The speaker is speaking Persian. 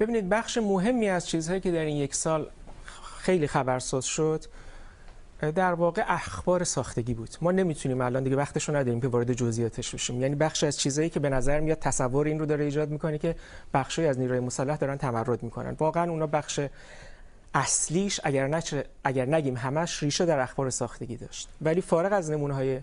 ببینید بخش مهمی از چیزهایی که در این یک سال خیلی خبرساز شد در واقع اخبار ساختگی بود ما نمیتونیم الان دیگه وقتشو نداریم که وارد جزئیاتش بشیم یعنی بخش از چیزهایی که به نظر میاد تصور این رو داره ایجاد میکنه که بخشی از نیروی مسلح دارن تمرد میکنن واقعا اونا بخش اصلیش اگر, اگر نگیم همش ریشه در اخبار ساختگی داشت ولی فارغ از نمونه های